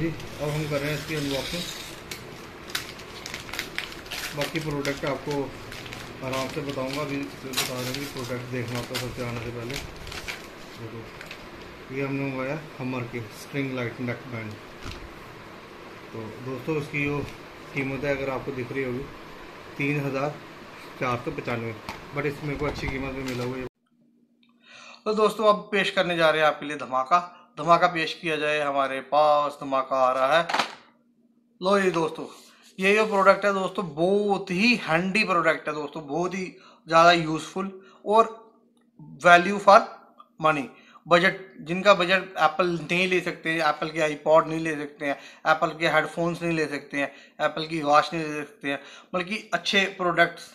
जी अब हम कर रहे हैं इसकी अनबॉक्सिंग बाकी प्रोडक्ट आपको आराम से बताऊंगा अभी बता रहे हैं प्रोडक्ट देखना होता सबसे आने से पहले देखो ये हमने मंगाया हमर के स्ट्रिंग लाइट नेक बैंड तो दोस्तों इसकी जो कीमत है अगर आपको दिख रही होगी तीन हज़ार चार सौ पचानवे बट इसमें को अच्छी कीमत में मिला हुआ तो दोस्तों अब पेश करने जा रहे हैं आपके लिए धमाका धमाका पेश किया जाए हमारे पास धमाका आ रहा है लो ये दोस्तों ये जो प्रोडक्ट है दोस्तों बहुत ही हैंडी प्रोडक्ट है दोस्तों बहुत ही ज़्यादा यूज़फुल और वैल्यू फॉर मनी बजट जिनका बजट एप्पल नहीं ले सकते एप्पल के आईपॉड नहीं ले सकते हैं एप्पल के हेडफोन्स नहीं ले सकते हैं एप्पल की वॉच नहीं ले सकते हैं बल्कि अच्छे प्रोडक्ट्स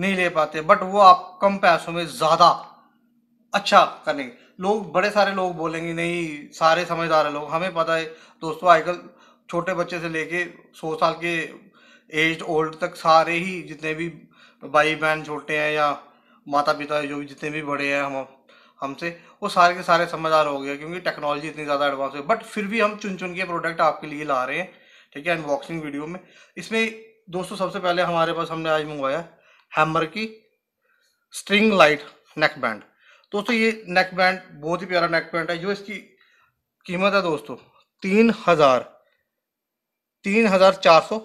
नहीं ले पाते बट वो आप कम पैसों में ज़्यादा अच्छा करेंगे लोग बड़े सारे लोग बोलेंगे नहीं सारे समझदार लोग हमें पता है दोस्तों आजकल छोटे बच्चे से लेके सौ साल के एज ओल्ड तक सारे ही जितने भी भाई बहन छोटे हैं या माता पिता जो भी जितने भी बड़े हैं हम हमसे वो सारे के सारे समझदार हो गए क्योंकि टेक्नोलॉजी इतनी ज़्यादा एडवांस है बट फिर भी हम चुन चुन के प्रोडक्ट आपके लिए ला रहे हैं ठीक है अनबॉक्सिंग वीडियो में इसमें दोस्तों सबसे पहले हमारे पास हमने आज मंगवाया हैमर की स्ट्रिंग लाइट नेक बैंड दोस्तों ये नेक बैंड बहुत ही प्यारा नेक बैंड है जो इसकी कीमत है दोस्तों तीन हज़ार तीन हज़ार चार सौ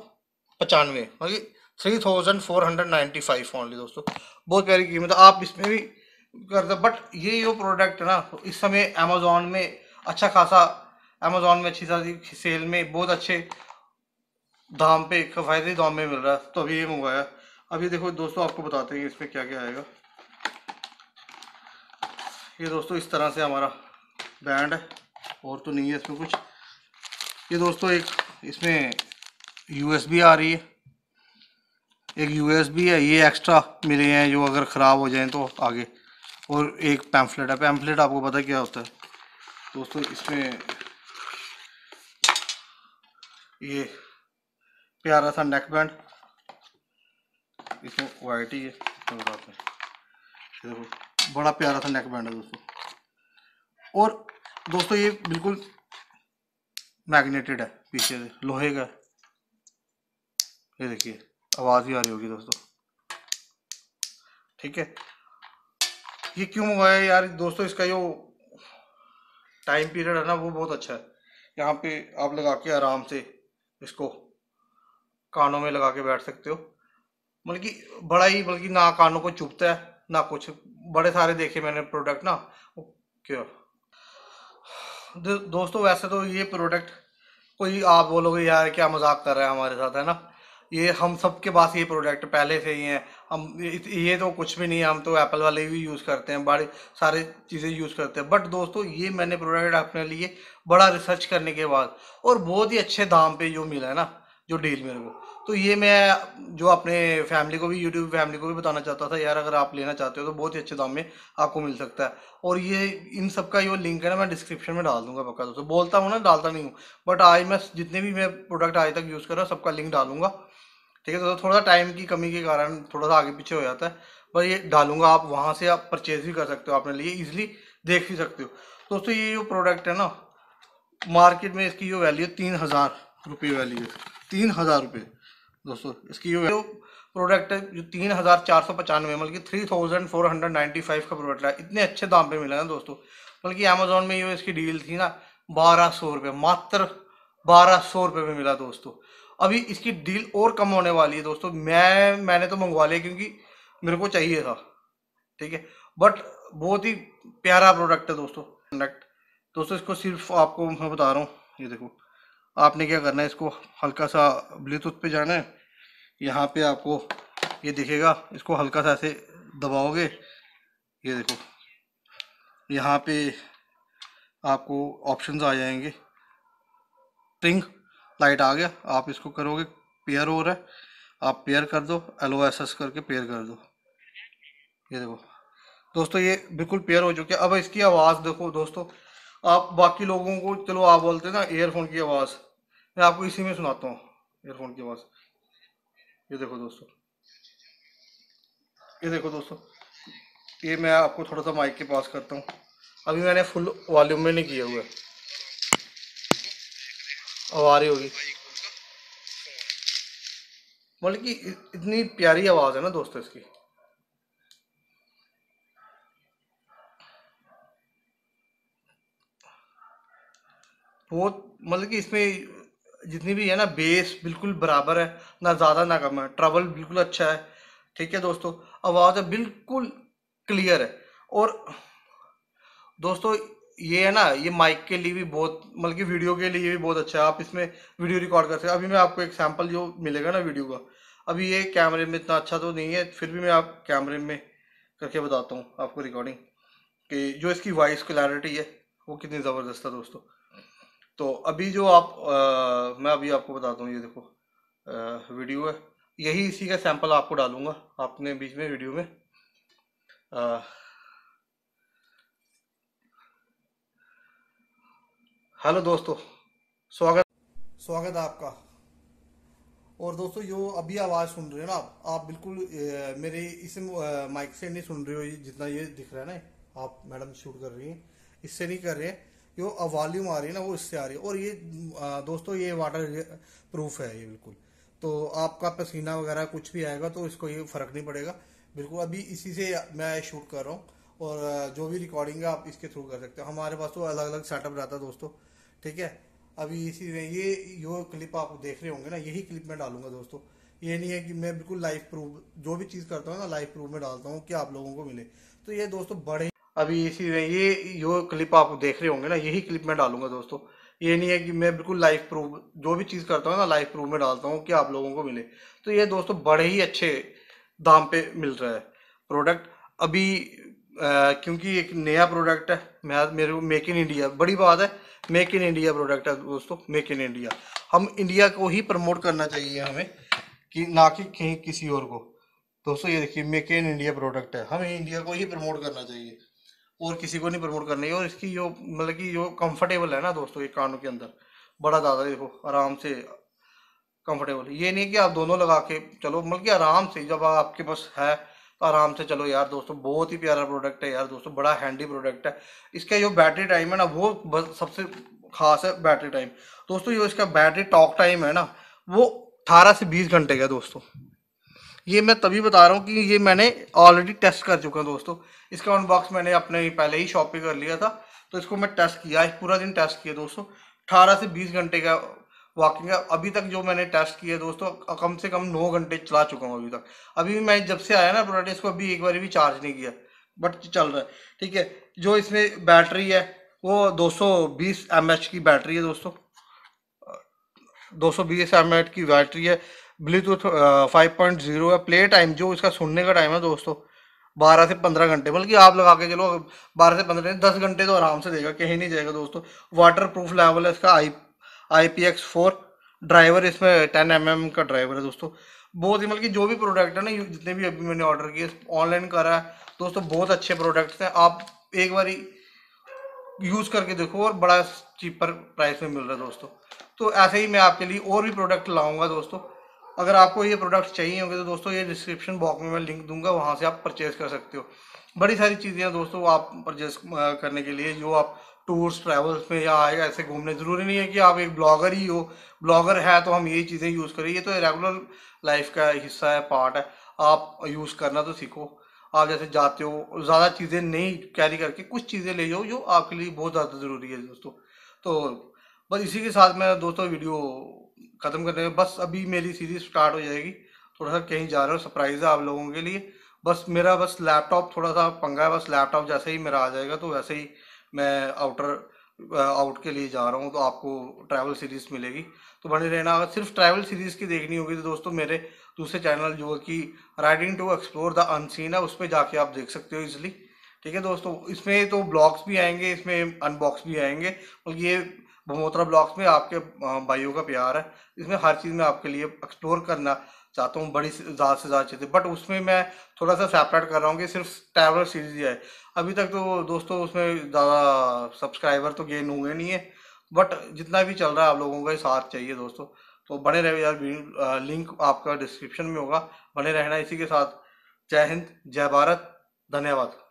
पचानवे three thousand four hundred ninety five only दोस्तों बहुत प्यारी कीमत है आप इसमें भी कर दो बट ये जो प्रोडक्ट है ना इस समय अमेजोन में अच्छा खासा अमेजोन में अच्छी खासी सेल में बहुत अच्छे दाम पे किफ़ायती दाम में मिल रहा है तो अभी ये मंगवाया अभी देखो दोस्तों आपको बताते हैं इसमें क्या क्या आएगा ये दोस्तों इस तरह से हमारा बैंड है और तो नहीं है इसमें कुछ ये दोस्तों एक इसमें यूएसबी आ रही है एक यूएसबी है ये एक्स्ट्रा मिले हैं जो अगर ख़राब हो जाएं तो आगे और एक पैम्फलेट है पैम्फलेट आपको पता क्या होता है दोस्तों इसमें ये प्यारा सा नेक बैंड इसमें वाइट ही है तो देखो बड़ा प्यारा सा नेक बैंड है दोस्तों और दोस्तों ये बिल्कुल मैग्नेटेड है पीछे से लोहे का ये देखिए आवाज़ भी आ रही होगी दोस्तों ठीक है ये क्यों मंगाया यार दोस्तों इसका जो टाइम पीरियड है ना वो बहुत अच्छा है यहाँ पे आप लगा के आराम से इसको कानों में लगा के बैठ सकते हो बल्कि मतलब बड़ा ही बल्कि मतलब ना कानों को चुभता है ना कुछ बड़े सारे देखे मैंने प्रोडक्ट ना क्यों दोस्तों वैसे तो ये प्रोडक्ट कोई आप बोलोगे यार क्या मजाक कर रहा है हमारे साथ है ना ये हम सब के पास ये प्रोडक्ट पहले से ही हैं हम ये तो कुछ भी नहीं है हम तो एप्पल वाले भी यूज़ करते हैं बड़े सारे चीज़ें यूज़ करते हैं बट दोस्तों ये मैंने प्रोडक्ट अपने लिए बड़ा रिसर्च करने के बाद और बहुत ही अच्छे दाम पे जो मिला है ना जो डील मेरे को तो ये मैं जो अपने फैमिली को भी यूट्यूब फैमिली को भी बताना चाहता था यार अगर आप लेना चाहते हो तो बहुत ही अच्छे दाम में आपको मिल सकता है और ये इन सब का जो लिंक है ना मैं डिस्क्रिप्शन में डाल दूंगा पक्का दोस्तों बोलता हूँ ना डालता नहीं हूँ बट आज मैं जितने भी मैं प्रोडक्ट आज तक यूज़ कर रहा हूँ सबका लिंक डालूंगा ठीक है तो थोड़ा सा टाइम की कमी के कारण थोड़ा सा आगे पीछे हो जाता है पर ये डालूंगा आप वहाँ से आप परचेज भी कर सकते हो अपने लिए ईजिली देख भी सकते हो दोस्तों ये जो प्रोडक्ट है ना मार्केट में इसकी जो वैल्यू तीन हज़ार रुपये वाली है तीन हज़ार रुपये दोस्तों इसकी जो प्रोडक्ट है जो तीन हज़ार चार सौ पचानवे बल्कि three thousand four hundred ninety five का प्रोडक्ट है इतने अच्छे दाम पे मिला ना दोस्तों बल्कि अमेजोन में ये इसकी डील थी ना बारह सौ रुपये मात्र बारह सौ रुपये में मिला दोस्तों अभी इसकी डील और कम होने वाली है दोस्तों मैं मैंने तो मंगवा लिया क्योंकि मेरे को चाहिए था ठीक है बट बहुत ही प्यारा प्रोडक्ट है दोस्तों प्रोडक्ट दोस्तों इसको सिर्फ आपको मैं बता रहा हूँ ये देखो आपने क्या करना है इसको हल्का सा ब्लूटूथ पे जाना है यहाँ पे आपको ये दिखेगा इसको हल्का सा ऐसे दबाओगे ये देखो यहाँ पे आपको ऑप्शंस आ जाएंगे ट्रिंग लाइट आ गया आप इसको करोगे पेयर हो रहा है आप पेयर कर दो एल करके पेयर कर दो ये देखो दोस्तों ये बिल्कुल पेयर हो चुके अब इसकी आवाज़ देखो दोस्तों आप बाकी लोगों को चलो आप बोलते हैं ना एयरफोन की आवाज़ मैं आपको इसी में सुनाता हूँ एयरफोन की आवाज़ ये देखो दोस्तों ये देखो दोस्तों ये मैं आपको थोड़ा सा माइक के पास करता हूँ अभी मैंने फुल वॉल्यूम में नहीं किया हुआ है आ रही होगी मतलब कि इतनी प्यारी आवाज़ है ना दोस्तों इसकी बहुत मतलब कि इसमें जितनी भी है ना बेस बिल्कुल बराबर है ना ज़्यादा ना कम है ट्रबल बिल्कुल अच्छा है ठीक है दोस्तों आवाज़ बिल्कुल क्लियर है और दोस्तों ये है ना ये माइक के लिए भी बहुत मतलब कि वीडियो के लिए भी बहुत अच्छा है आप इसमें वीडियो रिकॉर्ड कर सकते अभी मैं आपको एक सैम्पल जो मिलेगा ना वीडियो का अभी ये कैमरे में इतना अच्छा तो नहीं है फिर भी मैं आप कैमरे में करके बताता हूँ आपको रिकॉर्डिंग कि जो इसकी वॉइस क्लैरिटी है वो कितनी ज़बरदस्त है दोस्तों तो अभी जो आप आ, मैं अभी आपको बताता हूँ ये देखो आ, वीडियो है यही इसी का सैंपल आपको डालूंगा आपने बीच में वीडियो में हेलो दोस्तों स्वागत स्वागत है आपका और दोस्तों जो अभी आवाज़ सुन रहे हो ना आप आप बिल्कुल मेरे इस माइक से नहीं सुन रहे हो जितना ये दिख रहा है ना आप मैडम शूट कर रही हैं इससे नहीं कर रहे हैं जो वॉल्यूम आ रही है ना वो इससे आ रही है और ये दोस्तों ये वाटर प्रूफ है ये बिल्कुल तो आपका पसीना वगैरह कुछ भी आएगा तो इसको ये फ़र्क नहीं पड़ेगा बिल्कुल अभी इसी से मैं शूट कर रहा हूँ और जो भी रिकॉर्डिंग है आप इसके थ्रू कर सकते हो हमारे पास तो अलग अलग सेटअप रहता है दोस्तों ठीक है अभी इसी में ये जो क्लिप आप देख रहे होंगे ना यही क्लिप मैं डालूंगा दोस्तों ये नहीं है कि मैं बिल्कुल लाइफ प्रूफ जो भी चीज़ करता हूँ ना लाइफ प्रूफ में डालता हूँ कि आप लोगों को मिले तो ये दोस्तों बड़े अभी इसी ये यो क्लिप आप देख रहे होंगे ना यही क्लिप मैं डालूंगा दोस्तों ये नहीं है कि मैं बिल्कुल लाइफ प्रूफ जो भी चीज़ करता हूँ ना लाइफ प्रूफ में डालता हूँ कि आप लोगों को मिले तो ये दोस्तों बड़े ही अच्छे दाम पे मिल रहा है प्रोडक्ट अभी क्योंकि एक नया प्रोडक्ट है मैं मेरे को मेक इन इंडिया बड़ी बात है मेक इन इंडिया प्रोडक्ट है दोस्तों मेक इन इंडिया हम इंडिया को ही प्रमोट करना चाहिए हमें कि ना कि कहीं किसी और को दोस्तों ये देखिए मेक इन इंडिया प्रोडक्ट है हमें इंडिया को ही प्रमोट करना चाहिए और किसी को नहीं प्रमोट करनी है और इसकी जो मतलब कि जो कंफर्टेबल है ना दोस्तों ये कानों के अंदर बड़ा ज़्यादा देखो आराम से कंफर्टेबल ये नहीं कि आप दोनों लगा के चलो मतलब कि आराम से जब आपके पास है तो आराम से चलो यार दोस्तों बहुत ही प्यारा प्रोडक्ट है यार दोस्तों बड़ा हैंडी प्रोडक्ट है इसका जो बैटरी टाइम है ना वो सबसे खास है बैटरी टाइम दोस्तों जो इसका बैटरी टॉक टाइम है ना वो अठारह से बीस घंटे का दोस्तों ये मैं तभी बता रहा हूँ कि ये मैंने ऑलरेडी टेस्ट कर चुका हूँ दोस्तों इसका अनबॉक्स मैंने अपने पहले ही शॉप पे कर लिया था तो इसको मैं टेस्ट किया पूरा दिन टेस्ट किया दोस्तों अठारह से बीस घंटे का वॉकिंग है अभी तक जो मैंने टेस्ट किया दोस्तों कम से कम नौ घंटे चला चुका हूँ अभी तक अभी मैं जब से आया ना प्रोडक्ट इसको अभी एक बार भी चार्ज नहीं किया बट चल रहा है ठीक है जो इसमें बैटरी है वो 220 सौ की बैटरी है दोस्तों 220 सौ की बैटरी है ब्लूटूथ फाइव पॉइंट जीरो है प्ले टाइम जो इसका सुनने का टाइम है दोस्तों बारह से पंद्रह घंटे बल्कि आप लगा के चलो बारह से पंद्रह दस घंटे तो आराम से देगा कहीं नहीं जाएगा दोस्तों वाटर प्रूफ लेवल है इसका I I P X four driver इसमें टेन एम एम का ड्राइवर है दोस्तों बहुत ही मतलब कि जो भी प्रोडक्ट है ना जितने भी अभी मैंने ऑर्डर किए ऑनलाइन करा है दोस्तों बहुत अच्छे प्रोडक्ट्स हैं आप एक बार यूज़ करके देखो और बड़ा चीपर प्राइस में मिल रहा है दोस्तों तो ऐसे ही मैं आपके लिए और भी प्रोडक्ट लाऊंगा दोस्तों अगर आपको ये प्रोडक्ट्स चाहिए होंगे तो दोस्तों ये डिस्क्रिप्शन बॉक्स में मैं लिंक दूंगा वहाँ से आप परचेज़ कर सकते हो बड़ी सारी चीज़ें हैं दोस्तों आप परचेज करने के लिए जो आप टूर्स ट्रैवल्स में या ऐसे घूमने ज़रूरी नहीं है कि आप एक ब्लॉगर ही हो ब्लॉगर है तो हम ये चीज़ें यूज़ करें ये तो रेगुलर लाइफ का हिस्सा है पार्ट है आप यूज़ करना तो सीखो आप जैसे जाते हो ज़्यादा चीज़ें नहीं कैरी करके कुछ चीज़ें ले जाओ जो आपके लिए बहुत ज़्यादा ज़रूरी है दोस्तों तो बस इसी के साथ मैं दोस्तों वीडियो ख़त्म करने बस अभी मेरी सीरीज स्टार्ट हो जाएगी थोड़ा सा कहीं जा रहा हूँ सरप्राइज़ है आप लोगों के लिए बस मेरा बस लैपटॉप थोड़ा सा पंगा है बस लैपटॉप जैसे ही मेरा आ जाएगा तो वैसे ही मैं आउटर आउट के लिए जा रहा हूँ तो आपको ट्रैवल सीरीज़ मिलेगी तो बने रहना अगर सिर्फ ट्रैवल सीरीज़ की देखनी होगी तो दोस्तों मेरे दूसरे चैनल जो कि riding to explore the unseen है उस पर जाके आप देख सकते हो इसलिए ठीक है दोस्तों इसमें तो ब्लॉग्स भी आएंगे इसमें अनबॉक्स भी आएंगे बल्कि ये बमोत्रा ब्लॉक्स में आपके भाइयों का प्यार है इसमें हर चीज़ में आपके लिए एक्सप्लोर करना चाहता हूँ बड़ी ज़्यादा से ज़्यादा चीज़ें बट उसमें मैं थोड़ा सा सेपरेट कर रहा हूँ कि सिर्फ ट्रैवलर सीरीज ही है अभी तक तो दोस्तों उसमें ज़्यादा सब्सक्राइबर तो गेन हुए नहीं है बट जितना भी चल रहा है आप लोगों का साथ चाहिए दोस्तों तो बने रहे यार लिंक आपका डिस्क्रिप्शन में होगा बने रहना इसी के साथ जय हिंद जय भारत धन्यवाद